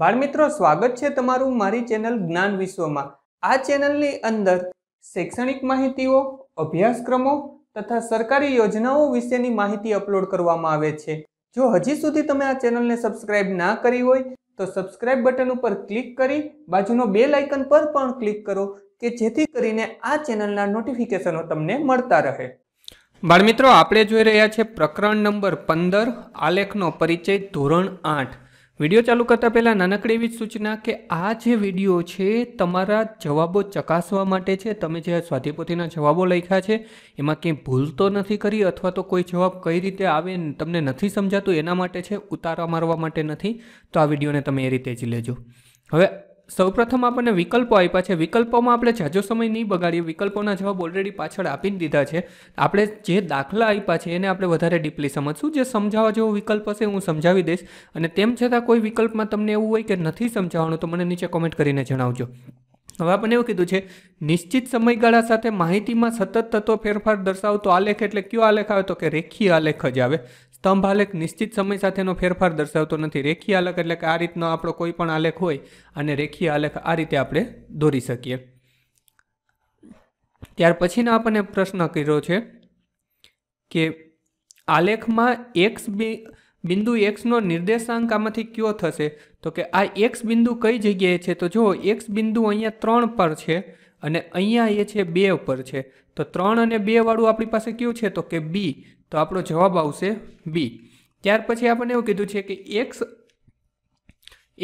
બાળમિત્રો સ્વાગત છે તમારું મારી ચેનલ જ્ઞાન વિશ્વમાં આ ચેનલની અંદર શૈક્ષણિક માહિતીઓ અભ્યાસક્રમો તથા સરકારી યોજનાઓ વિશેની માહિતી અપલોડ કરવામાં આવે છે જો હજી સુધી તમે આ ચેનલને સબસ્ક્રાઇબ ના કરી હોય તો સબસ્ક્રાઇબ બટન ઉપર ક્લિક કરી બાજુનો બે લાઇકન પર પણ ક્લિક કરો કે જેથી કરીને આ ચેનલના નોટિફિકેશનો તમને મળતા રહે બાળમિત્રો આપણે જોઈ રહ્યા છે પ્રકરણ નંબર પંદર આલેખનો પરિચય ધોરણ આઠ વિડીયો ચાલુ કરતાં પહેલાં નાનકડી એવી સૂચના કે આ જે વિડીયો છે તમારા જવાબો ચકાસવા માટે છે તમે જે સ્વાધીપોથીના જવાબો લખ્યા છે એમાં કંઈ ભૂલ તો નથી કરી અથવા તો કોઈ જવાબ કઈ રીતે આવે તમને નથી સમજાતું એના માટે છે ઉતારા મારવા માટે નથી તો આ વિડીયોને તમે એ રીતે જ લેજો હવે સૌપ્રથમ આપણને વિકલ્પો આપ્યા છે વિકલ્પોમાં આપણે જાજો સમય નહીં બગાડીએ વિકલ્પોના જવાબ ઓલરેડી પાછળ આપી દીધા છે આપણે જે દાખલા આપ્યા છે એને આપણે વધારે ડીપલી સમજશું જે સમજાવવા જેવો વિકલ્પ હશે હું સમજાવી દઈશ અને તેમ છતાં કોઈ વિકલ્પમાં તમને એવું હોય કે નથી સમજાવવાનું તો મને નીચે કોમેન્ટ કરીને જણાવજો હવે આપણને એવું કીધું છે નિશ્ચિત સમયગાળા સાથે માહિતીમાં સતત થતો ફેરફાર દર્શાવતો આલેખ એટલે કયો આલેખ આવે તો કે રેખીય આલેખ જ આવે સ્તંભ આલેખ નિશ્ચિત સમય સાથેનો ફેરફાર દર્શાવતો નથી રેખીય આલેખ એટલે કે આ રીતનો આપણો કોઈ પણ આલેખ હોય અને રેખીય આલેખ આ રીતે આપણે દોરી શકીએ ત્યાર પછીનો આપણને પ્રશ્ન કર્યો છે કે આલેખમાં એક્સ બિંદુ એક્સનો નિર્દેશાંક આમાંથી કયો થશે તો કે આ એક્સ બિંદુ કઈ જગ્યાએ છે તો જો એક્સ બિંદુ અહીંયા ત્રણ પર છે અને અહીંયા એ છે બે ઉપર છે તો ત્રણ અને બે વાળું આપણી પાસે કયું છે તો કે બી તો આપણો જવાબ આવશે બી ત્યાર પછી આપણને એવું કીધું છે કે એક્સ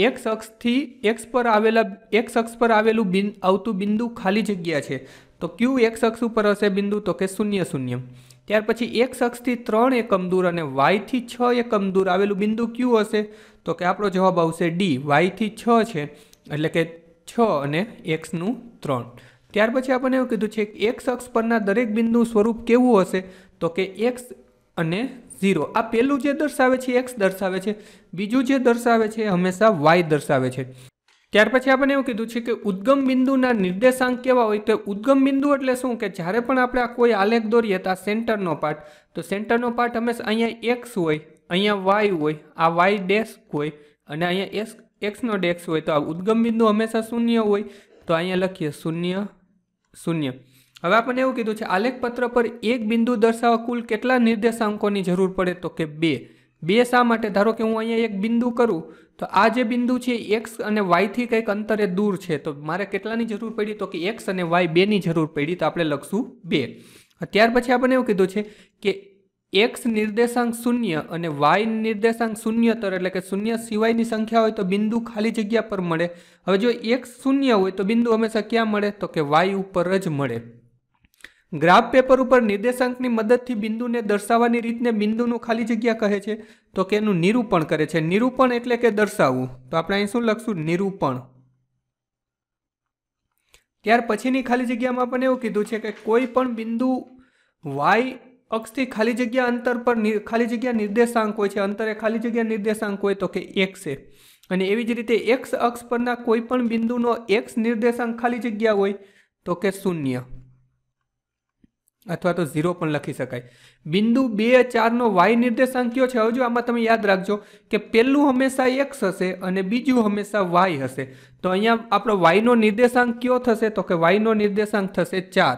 એક્સ અક્ષથી એક્સ પર આવેલા એક્સ અક્ષ પર આવેલું બિન આવતું બિંદુ ખાલી જગ્યા છે તો ક્યુ એક્સ અક્ષ ઉપર હશે બિંદુ તો કે શૂન્ય શૂન્ય ત્યાર પછી એક્સ અક્ષથી ત્રણ એકમ દૂર અને વાયથી છ એકમ દૂર આવેલું બિંદુ ક્યુ હશે તો કે આપણો જવાબ આવશે ડી વાયથી છ છે એટલે કે છ અને એક્સનું ત્રણ ત્યાર પછી આપણને એવું કીધું છે કે એક્સ અક્ષ પરના દરેક બિંદુ સ્વરૂપ કેવું હશે તો કે એક્સ અને ઝીરો આ પહેલું જે દર્શાવે છે એક્સ દર્શાવે છે બીજું જે દર્શાવે છે હંમેશા વાય દર્શાવે છે ત્યાર પછી આપણે એવું કીધું છે કે ઉદ્ગમ બિંદુના નિર્દેશાંક કેવા હોય તો ઉદ્ગમ બિંદુ એટલે શું કે જ્યારે પણ આપણે આ કોઈ આલેખ દોરીએ તો આ સેન્ટરનો પાર્ટ તો સેન્ટરનો પાર્ટ હંમેશા અહીંયા એક્સ હોય અહીંયા વાય હોય આ વાય ડેસ્ક હોય અને અહીંયા એસ એક્સનો ડેસ્ક હોય તો આ ઉદ્ગમ બિંદુ હંમેશા શૂન્ય હોય તો અહીંયા લખીએ શૂન્ય શૂન્ય હવે આપણને એવું કીધું છે આલેખપત્ર પર એક બિંદુ દર્શાવવા કુલ કેટલા નિર્દેશાંકોની જરૂર પડે તો કે બે બે શા માટે ધારો કે હું અહીંયા એક બિંદુ કરું તો આ જે બિંદુ છે એક્સ અને વાયથી કંઈક અંતરે દૂર છે તો મારે કેટલાની જરૂર પડી તો કે એક્સ અને વાય બેની જરૂર પડી તો આપણે લખશું બે ત્યાર પછી આપણને એવું કીધું છે કે એક્સ નિર્દેશાંક શૂન્ય અને વાય નિર્દેશાંક શૂન્યતર એટલે કે શૂન્ય સિવાયની સંખ્યા હોય તો બિંદુ ખાલી જગ્યા પર મળે હવે જો એક્સ શૂન્ય હોય તો બિંદુ હંમેશા ક્યાં મળે તો કે વાય ઉપર જ મળે ગ્રાફ પેપર ઉપર નિર્દેશાંકની મદદથી બિંદુને દર્શાવવાની રીતને બિંદુનું ખાલી જગ્યા કહે છે તો કે એનું નિરૂપણ કરે છે નિરૂપણ એટલે કે દર્શાવવું તો આપણે અહીં શું લખશું નિરૂપણ ત્યાર પછીની ખાલી જગ્યામાં પણ એવું કીધું છે કે કોઈ પણ બિંદુ વાય અક્ષથી ખાલી જગ્યા અંતર પર ખાલી જગ્યા નિર્દેશાંક હોય છે અંતરે ખાલી જગ્યા નિર્દેશાંક હોય તો કે એક છે અને એવી જ રીતે એક્સ અક્ષ પરના કોઈ પણ બિંદુનો એક્સ નિર્દેશાંક ખાલી જગ્યા હોય તો કે શૂન્ય અથવા તો ઝીરો પણ લખી શકાય બિંદુ બે ચારનો વાય નિર્દેશાંક કયો છે હજુ આમાં તમે યાદ રાખજો કે પહેલું હંમેશા એક્સ હશે અને બીજું હંમેશા વાય હશે તો અહીંયા આપણો વાયનો નિર્દેશાંક કયો થશે તો કે વાયનો નિર્દેશાંક થશે ચાર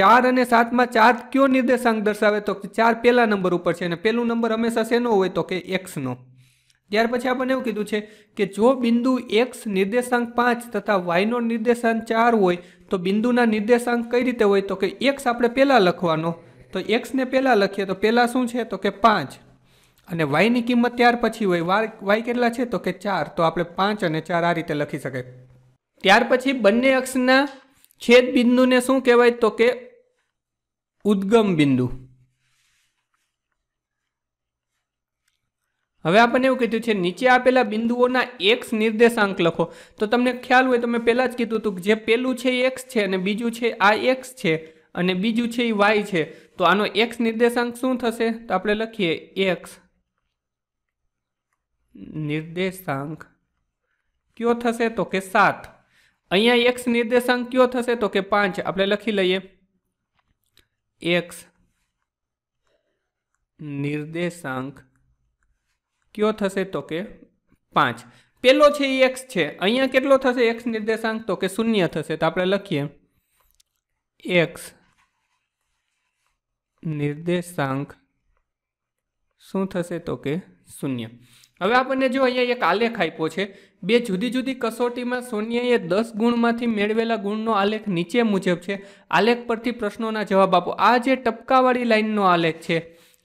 ચાર અને સાતમાં ચાર કયો નિર્દેશાંક દર્શાવે તો ચાર પહેલા નંબર ઉપર છે અને પહેલું નંબર હંમેશા શેનો હોય તો કે એક્સનો ત્યાર પછી આપણને એવું કીધું છે કે જો બિંદુ એક્સ નિર્દેશાંક પાંચ તથા વાયનો નિર્દેશાંક ચાર હોય તો બિંદુના નિર્દેશાંક કઈ રીતે હોય તો કે એક્સ આપણે પહેલાં લખવાનો તો એક્સને પહેલાં લખીએ તો પહેલાં શું છે તો કે પાંચ અને વાયની કિંમત ત્યાર પછી હોય વાર વાય કેટલા છે તો કે ચાર તો આપણે પાંચ અને ચાર આ રીતે લખી શકાય ત્યાર પછી બંને અક્ષના છેદ બિંદુને શું કહેવાય તો કે ઉદ્ગમ બિંદુ હવે આપણને એવું કીધું છે નીચે આપેલા બિંદુઓના એક્સ નિર્દેશાંક લખો તો તમને ખ્યાલ હોય તો મેં પહેલાં જ કીધું હતું કે જે પહેલું છે એ એક્સ છે અને બીજું છે આ એક્સ છે અને બીજું છે એ વાય છે તો આનો એક્સ નિર્દેશાંક શું થશે તો આપણે લખીએ એક્સ નિર્દેશાંક કયો થશે તો કે સાત અહીંયા એક્સ નિર્દેશાંક કયો થશે તો કે પાંચ આપણે લખી લઈએ એક્સ નિર્દેશાંક કયો થશે તો કે પાંચ પહેલો છે એ એક્સ છે અહીંયા કેટલો થશે એક્સ નિર્દેશાંક તો કે શૂન્ય થશે તો આપણે લખીએ એક્સ નિર્દેશાંક શું થશે તો કે શૂન્ય હવે આપણને જો અહીંયા એક આલેખ આપ્યો છે બે જુદી જુદી કસોટીમાં સોનિયાએ દસ ગુણમાંથી મેળવેલા ગુણનો આલેખ નીચે મુજબ છે આલેખ પરથી પ્રશ્નોના જવાબ આપો આ જે ટપકાવાળી લાઇનનો આલેખ છે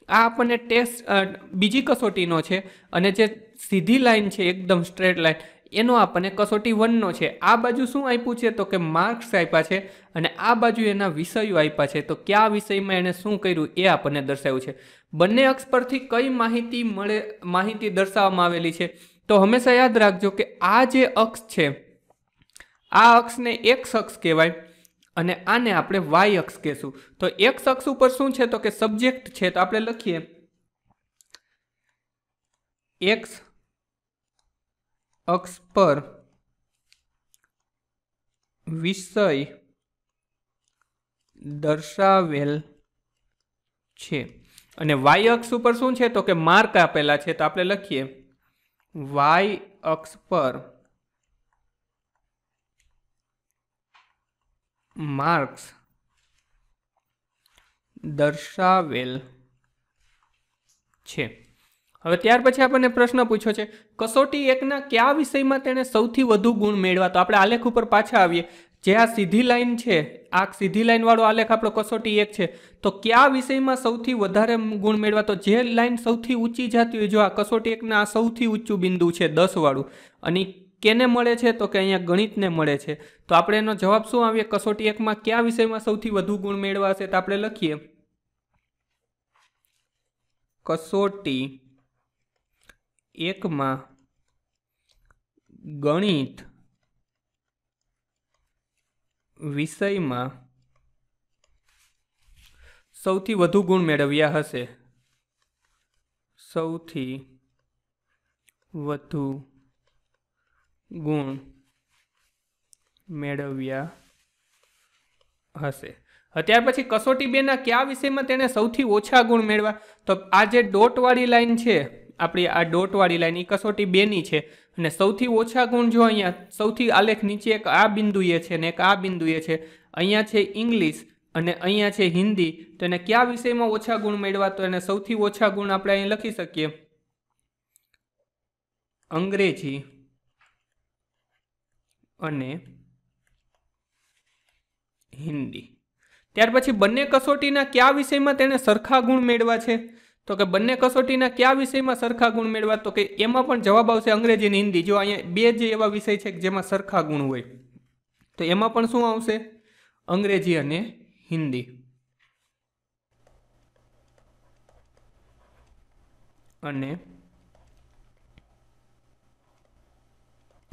આ આપણને ટેસ્ટ બીજી કસોટીનો છે અને જે સીધી લાઇન છે એકદમ સ્ટ્રેટ લાઇન એનો આપણને કસોટી વનનો છે આ બાજુ શું આપ્યું છે તો કે માર્ક્સ આપ્યા છે અને આ બાજુ એના વિષયો આપ્યા છે તો કયા વિષયમાં એણે શું કર્યું એ આપણને દર્શાવ્યું છે બંને અક્ષ પરથી કઈ માહિતી મળે માહિતી દર્શાવવામાં આવેલી છે તો હંમેશા યાદ રાખજો કે આ જે અક્ષ છે આ અક્ષને એક શખ્સ કહેવાય અને આને આપણે વાય અક્ષ કહેશું તો એક્સ અક્ષ ઉપર શું છે તો કે સબ્જેક્ટ છે તો આપણે લખીએ એક્સ અક્ષ પર વિષય દર્શાવેલ છે અને વાય અક્ષ ઉપર શું છે તો કે માર્ક આપેલા છે તો આપણે લખીએ વાય અક્ષ પર માર્ક્સ દર્શાવેલ છે હવે ત્યાર પછી આપણને પ્રશ્ન પૂછ્યો છે કસોટી એકના કયા વિષયમાં તેણે સૌથી વધુ ગુણ મેળવા તો આપણે આલેખ ઉપર પાછા આવીએ જે આ સીધી લાઈન છે આ સીધી લાઈનવાળો આલેખ આપણો કસોટી એક છે તો કયા વિષયમાં સૌથી વધારે ગુણ મેળવા તો જે લાઈન સૌથી ઊંચી જાતી હોય જો આ કસોટી એકના સૌથી ઊંચું બિંદુ છે દસવાળું અને કેને મળે છે તો કે અહીંયા ગણિતને મળે છે તો આપણે એનો જવાબ શું આવીએ કસોટી એકમાં કયા વિષયમાં સૌથી વધુ ગુણ મેળવાશે તો આપણે લખીએ કસોટી એકમાં ગણિત વિષયમાં સૌથી વધુ ગુણ મેળવ્યા હશે સૌથી વધુ ગુણ મેળવ્યા હશે ત્યાર પછી કસોટી બેના કયા વિષયમાં તેણે સૌથી ઓછા ગુણ મેળવ્યા તો આ જે ડોટવાળી લાઈન છે આપણી આ ડોટવાળી લાઈન એ કસોટી બેની છે અને સૌથી ઓછા ગુણ જો અહીંયા સૌથી આલેખ નીચે એક આ બિંદુએ છે ને એક આ બિંદુએ છે અહીંયા છે ઇંગ્લિશ અને અહીંયા છે હિન્દી તો એને કયા વિષયમાં ઓછા ગુણ મેળવા તો એને સૌથી ઓછા ગુણ આપણે અહીં લખી શકીએ અંગ્રેજી અને હિન્દી ત્યાર પછી બંને કસોટીના કયા વિષયમાં તેણે સરખા ગુણ મેળવા છે તો કે બંને કસોટીના કયા વિષયમાં સરખા ગુણ મેળવા તો કે એમાં પણ જવાબ આવશે અંગ્રેજી અને હિન્દી જો અહીંયા બે જે એવા વિષય છે કે જેમાં સરખા ગુણ હોય તો એમાં પણ શું આવશે અંગ્રેજી અને હિન્દી અને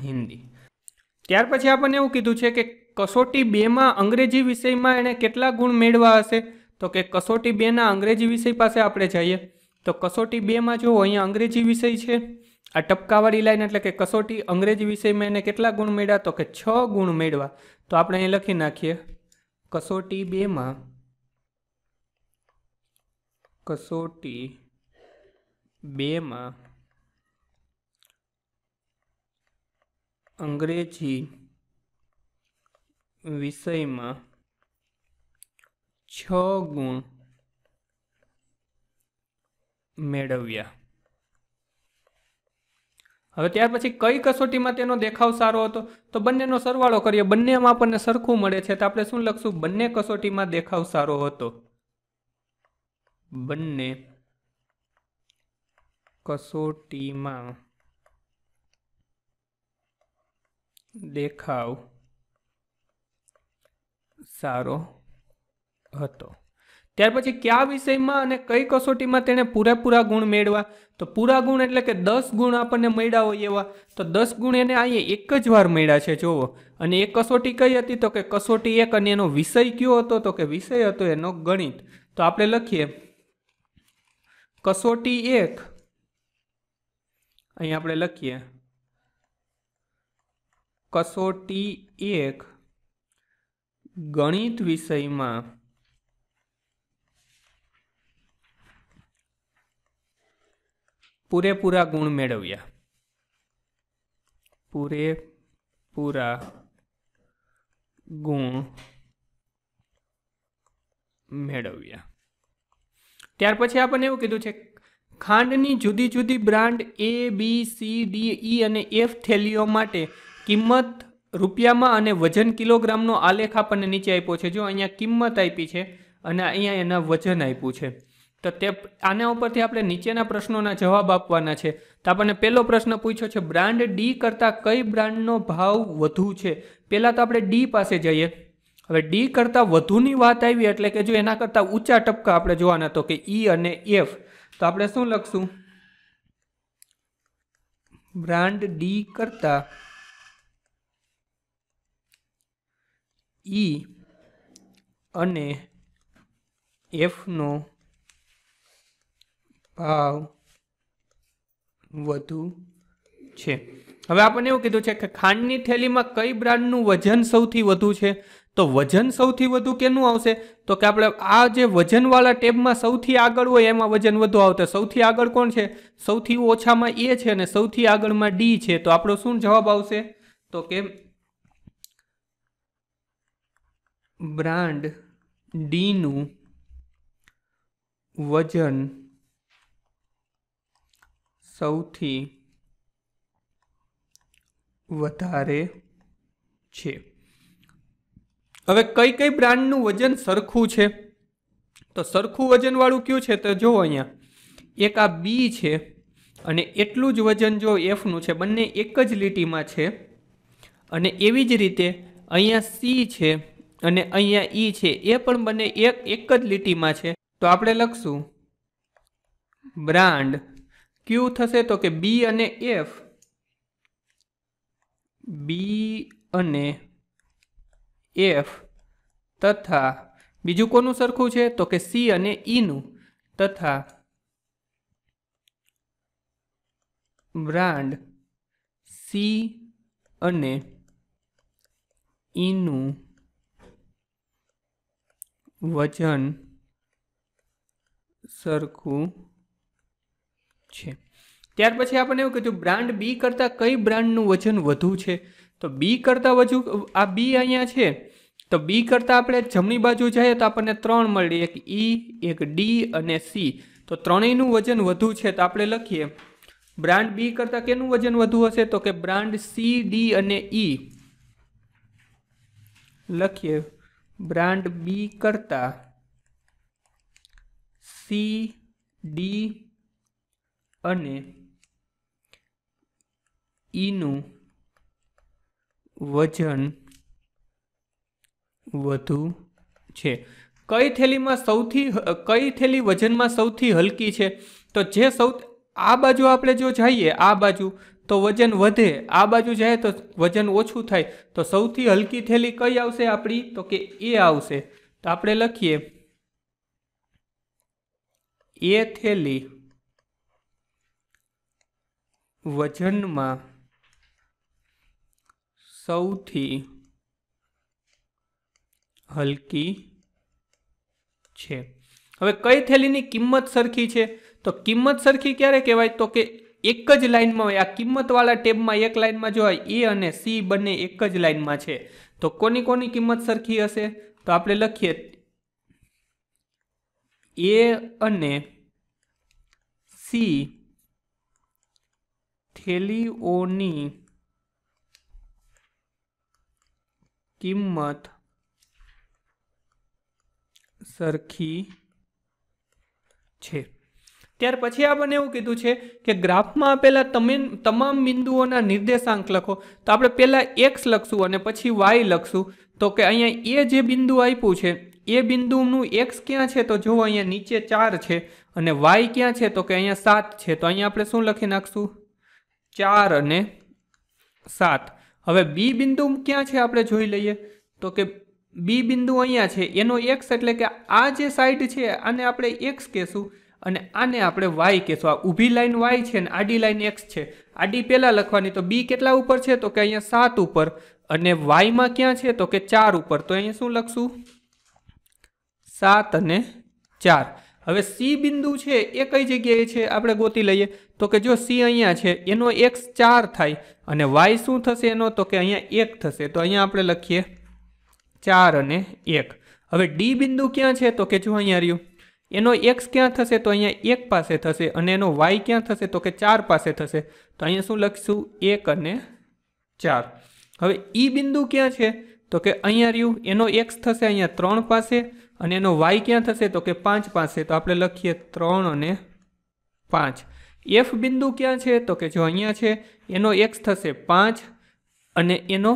હિન્દી ત્યાર પછી આપણને એવું કીધું છે કે કસોટી બેમાં અંગ્રેજી વિષયમાં એણે કેટલા ગુણ મેળવા હશે તો કે કસોટી બેના અંગ્રેજી વિષય પાસે આપણે જઈએ તો કસોટી બેમાં જુઓ અહીંયા અંગ્રેજી વિષય છે આ ટપકાવાળી લાઈન એટલે કે કસોટી અંગ્રેજી વિષયમાં એને કેટલા ગુણ મેળવ્યા તો કે છ ગુણ મેળવા તો આપણે અહીં લખી નાખીએ કસોટી બેમાં કસોટી બેમાં અંગ્રેજી વિષયમાં છ ગુણ મેળવ્યા હવે ત્યાર પછી કઈ કસોટીમાં તેનો દેખાવ સારો હતો તો બંનેનો સરવાળો કરીએ બંનેમાં આપણને સરખું મળે છે તો આપણે શું લખશું બંને કસોટીમાં દેખાવ સારો હતો બંને કસોટીમાં દેખાવ સારો હતો ત્યાર પછી કયા વિષયમાં અને કઈ કસોટીમાં તેણે પૂરેપૂરા ગુણ મેળવા તો પૂરા ગુણ એટલે કે દસ ગુણ આપણને મળ્યા હોય એવા તો દસ ગુણ એને અહીંયા એક જ વાર મળ્યા છે જુઓ અને એ કસોટી કઈ હતી તો કે કસોટી એક અને એનો વિષય કયો હતો તો કે વિષય હતો એનો ગણિત તો આપણે લખીએ કસોટી એક અહીં આપણે લખીએ કસોટી એક ગણિત વિષયમાં પૂરેપૂરા ગુણ મેળવ્યા પૂરેપૂરા ગુણ મેળવ્યા ત્યાર પછી આપણને એવું કીધું છે ખાંડની જુદી જુદી brand A B C D E અને એફ થેલીઓ માટે કિંમત રૂપિયામાં અને વજન કિલોગ્રામનો આલેખ આપણને નીચે આપ્યો છે જો અહીંયા કિંમત આપી છે અને અહીંયા એના વજન આપ્યું છે તો તે આના ઉપરથી આપણે નીચેના પ્રશ્નોના જવાબ આપવાના છે તો આપણને પહેલો પ્રશ્ન પૂછ્યો છે બ્રાન્ડ ડી કરતાં કઈ બ્રાન્ડનો ભાવ વધુ છે પહેલાં તો આપણે ડી પાસે જઈએ હવે ડી કરતાં વધુની વાત આવી એટલે કે જો એના કરતાં ઊંચા ટપકા આપણે જોવાના તો કે ઈ e અને એફ તો આપણે શું લખશું બ્રાન્ડ ડી કરતાં ઈ અને એફનો ભાવ વધુ છે હવે આપણને એવું કીધું છે કે ખાંડની થેલીમાં કઈ બ્રાન્ડનું વજન સૌથી વધુ છે તો વજન સૌથી વધુ કેનું આવશે તો કે આપણે આ જે વજનવાળા ટેબમાં સૌથી આગળ હોય એમાં વજન વધુ આવશે સૌથી આગળ કોણ છે સૌથી ઓછામાં એ છે અને સૌથી આગળમાં ડી છે તો આપણો શું જવાબ આવશે તો કે બ્રાન્ડ ડીનું વજન સૌથી વધારે છે હવે કઈ કઈ બ્રાન્ડનું વજન સરખું છે તો સરખું વજનવાળું કયું છે તો જો અહીંયા એક આ બી છે અને એટલું જ વજન જો એફનું છે બંને એક જ લીટીમાં છે અને એવી જ રીતે અહીંયા સી છે અને અહીંયા ઈ છે એ પણ બંને એક એક જ લીટીમાં છે તો આપણે લખશું બ્રાન્ડ ક્યુ થશે તો કે બી અને એફ બી અને એફ તથા બીજું કોનું સરખું છે તો કે સી અને ઈનું તથા બ્રાન્ડ સી અને ઈનું વજન સરખું છે ત્યાર પછી આપણને એવું કીધું બ્રાન્ડ બી કરતાં કઈ બ્રાન્ડનું વજન વધુ છે તો બી કરતાં વધુ આ બી અહીંયા છે તો બી કરતાં આપણે જમણી બાજુ જઈએ તો આપણને ત્રણ મળી એક ઈ એક ડી અને સી તો ત્રણેયનું વજન વધુ છે તો આપણે લખીએ બ્રાન્ડ બી કરતાં કેનું વજન વધુ હશે તો કે બ્રાન્ડ સી ડી અને ઈ લખીએ બ્રાન્ડ બી કરતાં સી ડી અને ઈનું e વજન વધુ છે કઈ થેલીમાં સૌથી કઈ થેલી વજનમાં સૌથી હલકી છે તો જે સૌ આ બાજુ આપણે જો જઈએ આ બાજુ તો વજન વધે આ બાજુ જાય તો વજન ઓછું થાય તો સૌથી હલકી થેલી કઈ આવશે આપણી તો કે એ આવશે તો આપણે લખીએ એ થેલી વજનમાં સૌથી હલકી છે હવે કઈ થેલીની કિંમત સરખી છે તો કિંમત સરખી ક્યારે કહેવાય તો કે એક જ લાઇનમાં હોય આ કિંમતવાળા ટેબમાં એક લાઇનમાં જો હોય એ અને સી બંને એક જ લાઇનમાં છે તો કોની કોની કિંમત સરખી હશે તો આપણે લખીએ એ અને સી થેલીઓની કિંમત સરખી છે ત્યાર પછી આપણને એવું કીધું છે કે ગ્રાફમાં આપેલા તમે તમામ બિંદુઓના નિર્દેશાંક લખો તો આપણે પહેલાં એક્સ લખશું અને પછી વાય લખશું તો કે અહીંયા એ જે બિંદુ આપ્યું છે એ બિંદુનું એક્સ ક્યાં છે તો જુઓ અહીંયા નીચે ચાર છે અને વાય ક્યાં છે તો કે અહીંયા સાત છે તો અહીંયા આપણે શું લખી નાખશું ચાર અને સાત હવે બી બિંદુ ક્યાં છે આપણે જોઈ લઈએ તો કે બી બિંદુ અહીંયા છે એનો એક્સ એટલે કે આ જે સાઈડ છે આને આપણે એક્સ કહેશું અને આને આપણે વાય કહેશું આ ઊભી લાઈન વાય છે અને આડી લાઇન એક્સ છે આડી પહેલાં લખવાની તો બી કેટલા ઉપર છે તો કે અહીંયા સાત ઉપર અને વાયમાં ક્યાં છે તો કે ચાર ઉપર તો અહીંયા શું લખશું સાત અને ચાર હવે સી બિંદુ છે એ કઈ જગ્યાએ છે આપણે ગોતી લઈએ તો કે જો સી અહીંયા છે એનો એક્સ ચાર થાય અને વાય શું થશે એનો તો કે અહીંયા એક થશે તો અહીંયા આપણે લખીએ ચાર અને એક હવે ડી બિંદુ ક્યાં છે તો કે જો અહીંયા રહ્યું એનો એક્સ ક્યાં થશે તો અહીંયા એક પાસે થશે અને એનો વાય ક્યાં થશે તો કે ચાર પાસે થશે તો અહીંયા શું લખીશું એક અને ચાર હવે ઈ બિંદુ ક્યાં છે તો કે અહીંયા રહ્યું એનો એક્સ થશે અહીંયા ત્રણ પાસે અને એનો વાય ક્યાં થશે તો કે પાંચ પાસે તો આપણે લખીએ ત્રણ અને પાંચ એફ બિંદુ ક્યાં છે તો કે જો અહીંયા છે એનો એક્સ થશે પાંચ અને એનો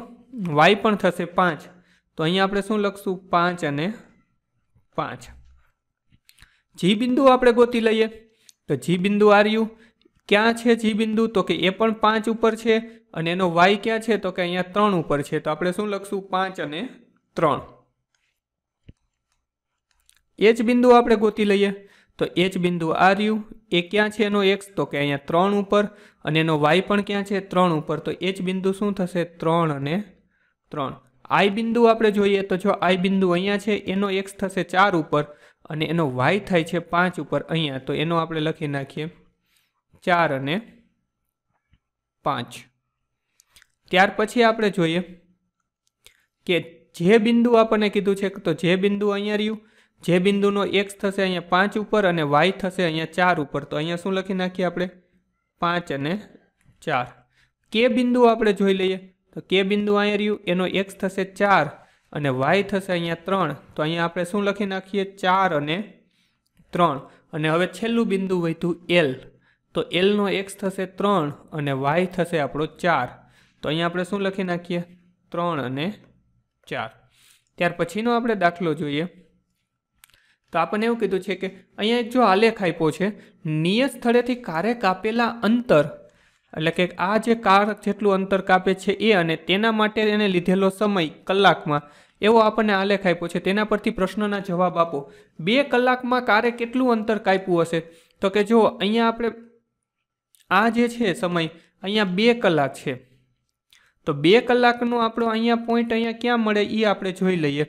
વાય પણ થશે પાંચ તો અહીંયા આપણે શું લખશું પાંચ અને પાંચ જી બિંદુ આપણે ગોતી લઈએ તો જી બિંદુ આર્યું ક્યાં છે જી બિંદુ તો કે એ પણ પાંચ ઉપર છે અને એનો વાય ક્યાં છે તો કે અહીંયા ત્રણ ઉપર છે તો આપણે શું લખશું પાંચ અને ત્રણ એ જ બિંદુ આપણે ગોતી લઈએ તો એ જ બિંદુ આ એ ક્યાં છે એનો એક્સ તો કે અહીંયા ત્રણ ઉપર અને એનો વાય પણ ક્યાં છે ત્રણ ઉપર તો એ જ બિંદુ શું થશે ત્રણ અને ત્રણ આઈ બિંદુ આપણે જોઈએ તો જો આઈ બિંદુ અહીંયા છે એનો એક્સ થશે ચાર ઉપર અને એનો વાય થાય છે પાંચ ઉપર અહીંયા તો એનો આપણે લખી નાખીએ ચાર અને પાંચ ત્યાર પછી આપણે જોઈએ કે જે બિંદુ આપણને કીધું છે તો જે બિંદુ અહીંયા રહ્યું જે બિંદુનો એક્સ થશે અહીંયા પાંચ ઉપર અને વાય થશે અહીંયા ચાર ઉપર તો અહીંયા શું લખી નાખીએ આપણે પાંચ અને ચાર કે બિંદુ આપણે જોઈ લઈએ તો કે બિંદુ અહીંયા રહ્યું એનો એક્સ થશે ચાર અને વાય થશે અહીંયા ત્રણ તો અહીંયા આપણે શું લખી નાખીએ ચાર અને ત્રણ અને હવે છેલ્લું બિંદુ વધ્યું એલ તો એલનો એક્સ થશે ત્રણ અને વાય થશે આપણો ચાર તો અહીંયા આપણે શું લખી નાખીએ ત્રણ અને ચાર ત્યાર પછીનો આપણે દાખલો જોઈએ તો આપણને એવું કીધું છે કે અહીંયા એક જો આલેખ આપ્યો છે નિયત સ્થળેથી કારે કાપેલા અંતર એટલે કે આ જે કાર જેટલું અંતર કાપે છે એ અને તેના માટે એને લીધેલો સમય કલાકમાં એવો આપણને આલેખ આપ્યો છે તેના પરથી પ્રશ્નના જવાબ આપો બે કલાકમાં કારે કેટલું અંતર કાપ્યું હશે તો કે જો અહીંયા આપણે આ જે છે સમય અહીંયા બે કલાક છે તો બે કલાકનો આપણો અહીંયા પોઈન્ટ અહીંયા ક્યાં મળે એ આપણે જોઈ લઈએ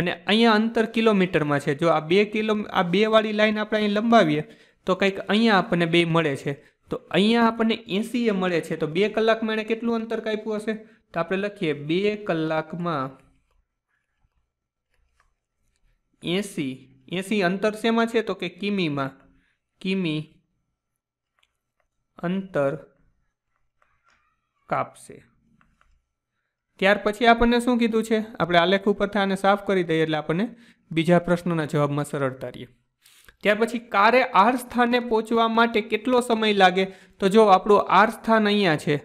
અને અહીંયા અંતર કિલોમીટરમાં છે જો આ બે કિલો આ બેવાળી લાઈન આપણે અહીં લંબાવીએ તો કંઈક અહીંયા આપણને બે મળે છે તો અહીંયા આપણને એંસીએ મળે છે તો બે કલાકમાં એણે કેટલું અંતર કાપ્યું હશે તો આપણે લખીએ બે કલાકમાં એંસી એંસી અંતર શેમાં છે તો કે કિમીમાં કિમી અંતર કાપશે ત્યાર પછી આપણને શું કીધું છે આપણે આલેખ ઉપરથી આને સાફ કરી દઈએ એટલે આપણને બીજા પ્રશ્નોના જવાબમાં સરળતા રહીએ ત્યાર પછી કારે આર સ્થાને પહોંચવા માટે કેટલો સમય લાગે તો જો આપણું આર સ્થાન અહીંયા છે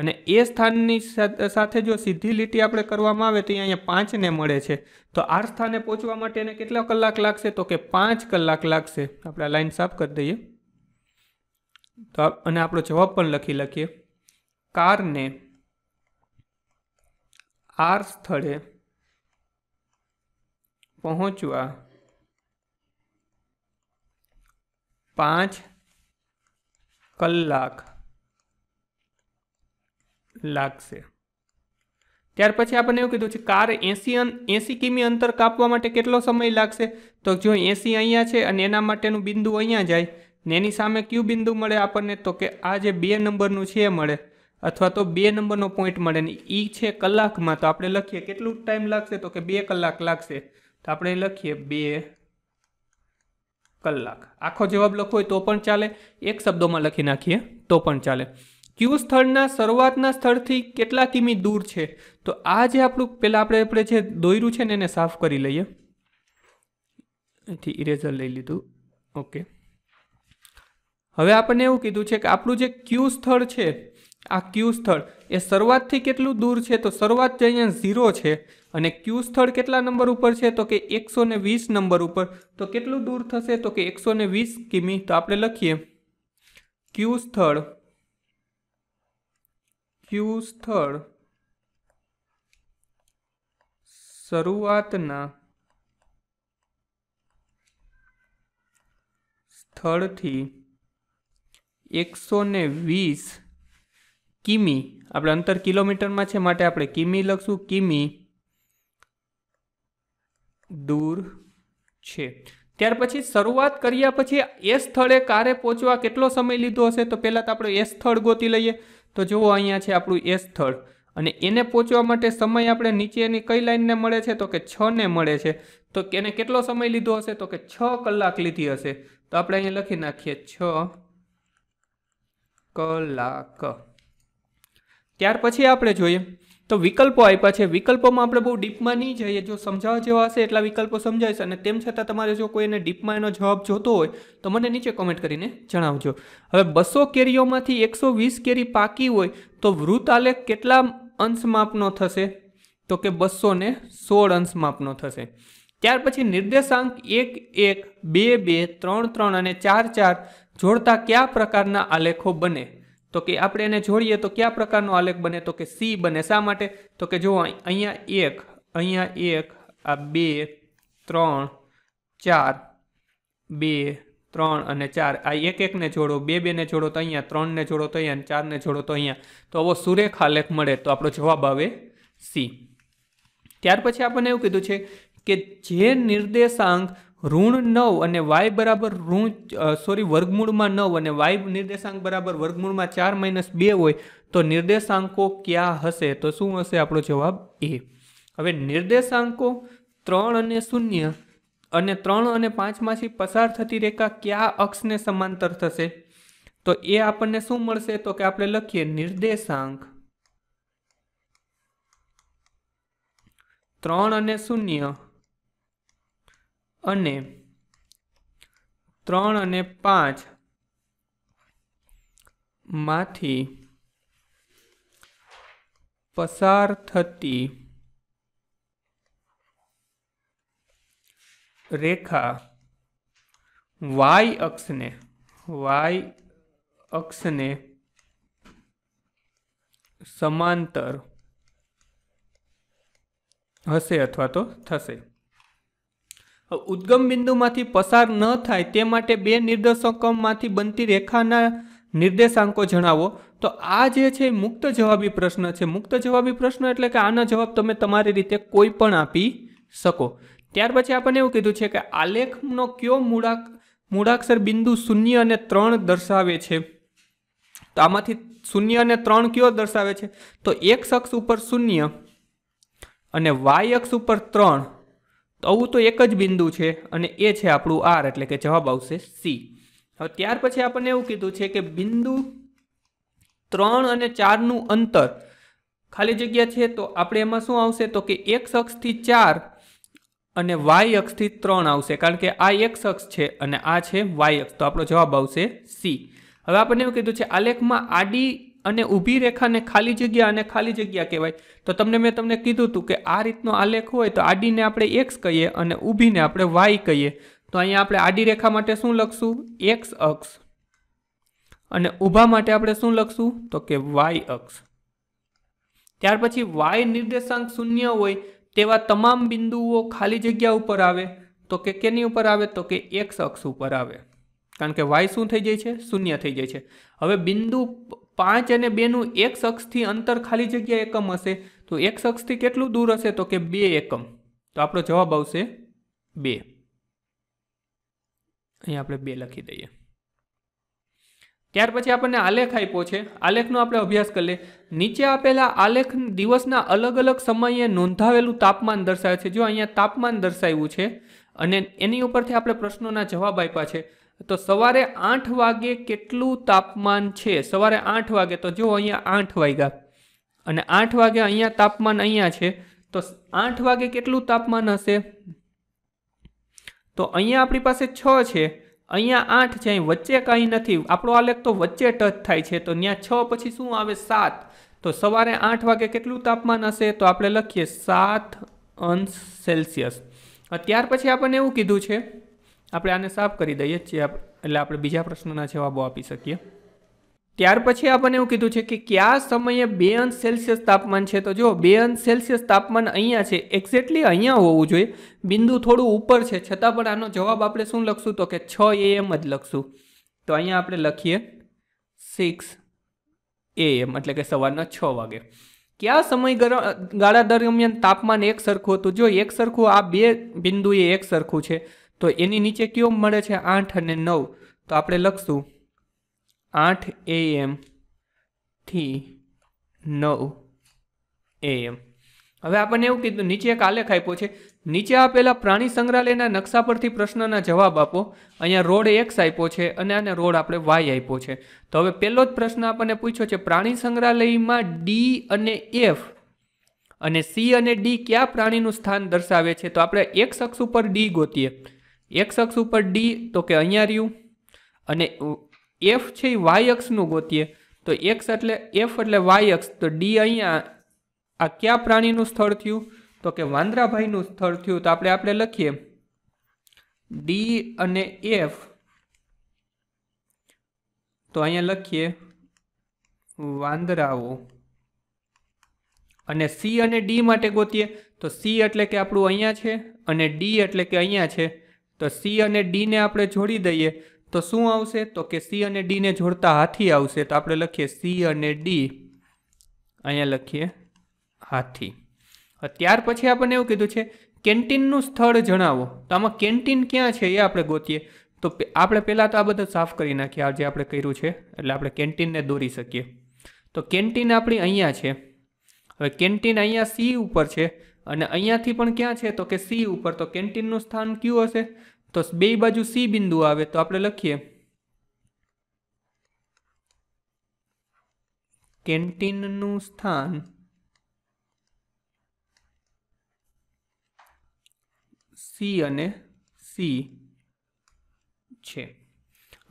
અને એ સ્થાનની સાથે જો સીધી લીટી આપણે કરવામાં આવે તો અહીંયા પાંચને મળે છે તો આર સ્થાને પહોંચવા માટે એને કેટલા કલાક લાગશે તો કે પાંચ કલાક લાગશે આપણે લાઈન સાફ કરી દઈએ તો અને આપણો જવાબ પણ લખી લખીએ કારને આર સ્થળે પહોંચવા પાંચ કલાક લાગશે ત્યાર પછી આપણને એવું કીધું છે કાર એસી એસી કિમી અંતર કાપવા માટે કેટલો સમય લાગશે તો જો એસી અહીંયા છે અને એના માટેનું બિંદુ અહીંયા જાય ને એની સામે કયું બિંદુ મળે આપણને તો કે આ જે બે નંબરનું છે મળે અથવા તો બે નંબરનો પોઈન્ટ મળે ને એ છે કલાકમાં તો આપણે લખીએ કેટલું ટાઈમ લાગશે તો કે બે કલાક લાગશે તો આપણે લખીએ બે કલાક આખો જવાબ લખો હોય તો પણ ચાલે એક શબ્દોમાં લખી નાખીએ તો પણ ચાલે કયું સ્થળના શરૂઆતના સ્થળથી કેટલા કિમી દૂર છે તો આ જે આપણું પહેલાં આપણે આપણે જે દોર્યું છે ને એને સાફ કરી લઈએ અહીંથી ઇરેઝર લઈ લીધું ઓકે હવે આપણને એવું કીધું છે કે આપણું જે ક્યુ સ્થળ છે આ ક્યુ સ્થળ એ શરૂઆતથી કેટલું દૂર છે તો શરૂઆત જે અહીંયા ઝીરો છે અને ક્યુ સ્થળ કેટલા નંબર ઉપર છે તો કે એકસો ને વીસ નંબર ઉપર તો કેટલું દૂર થશે તો કે એકસો વીસ કિમી તો આપણે લખીએ ક્યુ સ્થળ ક્યુ સ્થળ શરૂઆતના સ્થળથી એકસો ને વીસ કિમી આપણે અંતર કિલોમીટરમાં છે માટે આપણે કિમી લખશું કિમી દૂર છે ત્યાર પછી શરૂઆત કર્યા પછી એ સ્થળે કારે પહોંચવા કેટલો સમય લીધો હશે તો પહેલાં તો આપણે એ સ્થળ ગોતી લઈએ તો જુઓ અહીંયા છે આપણું એ સ્થળ અને એને પહોંચવા માટે સમય આપણે નીચેની કઈ લાઈનને મળે છે તો કે છને મળે છે તો એને કેટલો સમય લીધો હશે તો કે છ કલાક લીધી હશે તો આપણે અહીંયા લખી નાખીએ છ કલાક ત્યાર પછી આપણે જોઈએ તો વિકલ્પો આપ્યા છે વિકલ્પોમાં આપણે બહુ ડીપમાં નહીં જઈએ જો સમજાવવા જેવા હશે એટલા વિકલ્પો સમજાવીશ અને તેમ છતાં તમારે જો કોઈને ડીપમાં એનો જવાબ જોતો હોય તો મને નીચે કોમેન્ટ કરીને જણાવજો હવે બસો કેરીઓમાંથી એકસો વીસ કેરી પાકી હોય તો વૃત આલેખ કેટલા અંશ માપનો થશે તો કે બસો ને સોળ અંશ માપનો થશે ત્યાર પછી નિર્દેશાંક એક એક બે બે ત્રણ ત્રણ અને ચાર ચાર જોડતા કયા પ્રકારના આલેખો બને તો કે આપણે એને જોડીએ તો કયા પ્રકારનો આલેખ બને તો કે સી બને શા માટે તો કે જો અહીંયા એક અહીંયા એક આ બે ત્રણ ચાર બે ત્રણ અને ચાર આ એક એકને જોડો બે બેને જોડો તો અહીંયા ત્રણને જોડો તો અહીંયા ચારને જોડો તો અહીંયા તો આવો સુરેખ આલેખ મળે તો આપણો જવાબ આવે સી ત્યાર પછી આપણને એવું કીધું છે કે જે નિર્દેશાંક ઋણ નવ અને વાય બરાબર ઋણ સોરી વર્ગમૂળમાં નવ અને વાય નિર્દેશાંક બરાબર વર્ગમૂળમાં ચાર માઇનસ બે હોય તો નિર્દેશાંકો ક્યાં હશે તો શું હશે આપણો જવાબ એ હવે નિર્દેશાંકો ત્રણ અને શૂન્ય અને ત્રણ અને પાંચમાંથી પસાર થતી રેખા કયા અક્ષને સમાંતર થશે તો એ આપણને શું મળશે તો કે આપણે લખીએ નિર્દેશાંક ત્રણ અને શૂન્ય અને ત્રણ અને પાંચ માંથી પસાર થતી રેખા વાય અક્ષને વાય અક્ષને સમાંતર હશે અથવા તો થશે ઉદ્ગમ બિંદુમાંથી પસાર ન થાય તે માટે બે નિર્દેશકોમાંથી બનતી રેખાના નિર્દેશાંકો જણાવો તો આ જે છે મુક્ત જવાબી પ્રશ્ન છે મુક્ત જવાબી પ્રશ્ન એટલે કે આના જવાબ તમે તમારી રીતે કોઈ પણ આપી શકો ત્યાર પછી આપણને એવું કીધું છે કે આલેખનો કયો મૂળાક મૂળાક્ષર બિંદુ શૂન્ય અને ત્રણ દર્શાવે છે તો આમાંથી શૂન્ય અને ત્રણ કયો દર્શાવે છે તો એક શખ્સ ઉપર શૂન્ય અને વાય અક્ષ ઉપર ત્રણ તો આવું તો એક જ બિંદુ છે અને એ છે આપણું આર એટલે કે જવાબ આવશે સી હવે ત્યાર પછી આપણને એવું કીધું છે કે બિંદુ ત્રણ અને ચારનું અંતર ખાલી જગ્યા છે તો આપણે એમાં શું આવશે તો કે એક અક્ષથી ચાર અને વાય અક્ષથી ત્રણ આવશે કારણ કે આ એક અક્ષ છે અને આ છે વાય અક્ષ તો આપણો જવાબ આવશે સી હવે આપણને એવું કીધું છે આલેખમાં આડી અને ઊભી રેખાને ખાલી જગ્યા અને ખાલી જગ્યા કહેવાય તો તમને મેં તમને કીધું હતું કે આ રીતનો આલેખ હોય તો આડીને આપણે એક્સ કહીએ અને ઊભીને આપણે વાય કહીએ તો અહીંયા આપણે આડી રેખા માટે શું લખશું એક્સ અક્ષ અને ઊભા માટે આપણે શું લખશું તો કે વાય અક્ષ ત્યાર પછી વાય નિર્દેશાંક શૂન્ય હોય તેવા તમામ બિંદુઓ ખાલી જગ્યા ઉપર આવે તો કે કેની ઉપર આવે તો કે એક્સ અક્ષ ઉપર આવે કારણ કે વાય શું થઈ જાય છે શૂન્ય થઈ જાય છે હવે બિંદુ પાંચ અને બેનું એક શખ્સથી અંતર ખાલી જગ્યા એકમ હશે તો એક શખ્સથી કેટલું દૂર હશે તો કે બે એકમ તો આપણો જવાબ આવશે બે અહીં આપણે બે લખી દઈએ ત્યાર પછી આપણને આલેખ આપ્યો છે આલેખનો આપણે અભ્યાસ કરીએ નીચે આપેલા આલેખ દિવસના અલગ અલગ સમયે નોંધાવેલું તાપમાન દર્શાવે છે જો અહીંયા તાપમાન દર્શાવ્યું છે અને એની ઉપરથી આપણે પ્રશ્નોના જવાબ આપ્યા છે તો સવારે આઠ વાગે કેટલું તાપમાન છે સવારે આઠ વાગે તો જો અહીંયા આઠ વાગ્યા અને આઠ વાગે અહીંયા તાપમાન અહીંયા છે તો આઠ વાગે કેટલું તાપમાન હશે તો અહીંયા આપણી પાસે છ છે અહીંયા આઠ છે અહીં વચ્ચે કાંઈ નથી આપણો આલેખ તો વચ્ચે ટચ થાય છે તો ત્યાં છ પછી શું આવે સાત તો સવારે આઠ વાગે કેટલું તાપમાન હશે તો આપણે લખીએ સાત અંશ સેલ્સિયસ ત્યાર પછી આપણને એવું કીધું છે આપણે આને સાફ કરી દઈએ છીએ એટલે આપણે બીજા પ્રશ્નના જવાબો આપી શકીએ ત્યાર પછી આપણને એવું કીધું છે કે કયા સમયે બે અંશ સેલ્સિયસ તાપમાન છે તો જો બે અંશ સેલ્સિયસ તાપમાન અહીંયા છે એક્ઝેક્ટલી અહીંયા હોવું જોઈએ બિંદુ થોડું ઉપર છે છતાં પણ આનો જવાબ આપણે શું લખશું તો કે છ એમ જ લખશું તો અહીંયા આપણે લખીએ સિક્સ એએમ એટલે કે સવારના છ વાગે કયા સમય ગાળા દરમિયાન તાપમાન એક સરખું હતું જો એક સરખું આ બે બિંદુએ એક સરખું છે તો એની નીચે કયો મળે છે આઠ અને નવ તો આપણે લખશું આઠ એ એમ થી નવ એ એમ હવે આપણને એવું કીધું નીચે એક આલેખ આપ્યો છે નીચે આપેલા પ્રાણી સંગ્રહાલયના નકશા પરથી પ્રશ્નના જવાબ આપો અહીંયા રોડ એક્સ આપ્યો છે અને આને રોડ આપણે વાય આપ્યો છે તો હવે પહેલો જ પ્રશ્ન આપણને પૂછ્યો છે પ્રાણી સંગ્રહાલયમાં ડી અને એફ અને સી અને ડી કયા પ્રાણીનું સ્થાન દર્શાવે છે તો આપણે એક્સ અક્ષ ઉપર ડી ગોતીએ એક્સ અક્ષ ઉપર ડી તો કે અહીંયા રહ્યું અને એફ છે એ વાય અક્ષનું ગોતીએ તો એક્સ એટલે એફ એટલે વાય અક્ષ તો ડી અહીંયા આ કયા પ્રાણીનું સ્થળ થયું તો કે વાંદરાભાઈનું સ્થળ થયું તો આપણે આપણે લખીએ ડી અને એફ તો અહીંયા લખીએ વાંદરાઓ અને સી અને ડી માટે ગોતીએ તો સી એટલે કે આપણું અહીંયા છે અને ડી એટલે કે અહીંયા છે તો સી અને ડીને આપણે જોડી દઈએ તો શું આવશે તો કે સી અને ડીને જોડતા હાથી આવશે તો આપણે લખીએ સી અને ડી અહીંયા લખીએ હાથી ત્યાર પછી આપણને એવું કીધું છે કેન્ટીનનું સ્થળ જણાવો તો આમાં કેન્ટીન ક્યાં છે એ આપણે ગોતીએ તો આપણે પહેલાં તો આ બધું સાફ કરી નાખીએ આ જે આપણે કર્યું છે એટલે આપણે કેન્ટીનને દોરી શકીએ તો કેન્ટીન આપણી અહીંયા છે હવે કેન્ટીન અહીંયા સી ઉપર છે અને અહીંયાથી પણ ક્યાં છે તો કે સી ઉપર તો કેન્ટીનનું સ્થાન કયું હશે તો બે બાજુ સી બિંદુ આવે તો આપણે લખીએ કેન્ટીનનું સ્થાન સી અને સી છે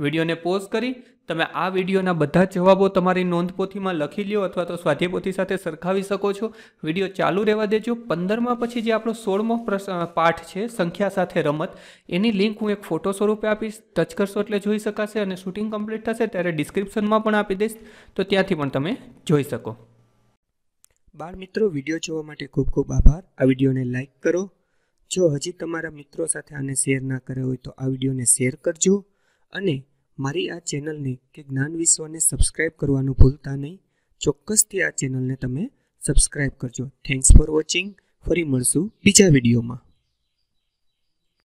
વિડીયોને પોઝ કરી તમે આ વિડીયોના બધા જવાબો તમારી નોંધપોથીમાં લખી લ્યો અથવા તો સ્વાધ્યાયપોથી સાથે સરખાવી શકો છો વિડીયો ચાલુ રહેવા દેજો પંદરમાં પછી જે આપણો સોળમો પાઠ છે સંખ્યા સાથે રમત એની લિંક હું એક ફોટો સ્વરૂપે આપીશ ટચ કરશો એટલે જોઈ શકાશે અને શૂટિંગ કમ્પ્લીટ થશે ત્યારે ડિસ્ક્રિપ્શનમાં પણ આપી દઈશ તો ત્યાંથી પણ તમે જોઈ શકો બાળ મિત્રો વિડીયો જોવા માટે ખૂબ ખૂબ આભાર આ વિડીયોને લાઇક કરો જો હજી તમારા મિત્રો સાથે આને શેર ના કર્યો હોય તો આ વિડીયોને શેર કરજો અને મારી આ ચેનલને કે જ્ઞાન વિશ્વને સબસ્ક્રાઇબ કરવાનું ભૂલતા નહીં ચોક્કસથી આ ચેનલને તમે સબસ્ક્રાઇબ કરજો થેન્ક્સ ફોર વોચિંગ ફરી મળશું બીજા વિડીયોમાં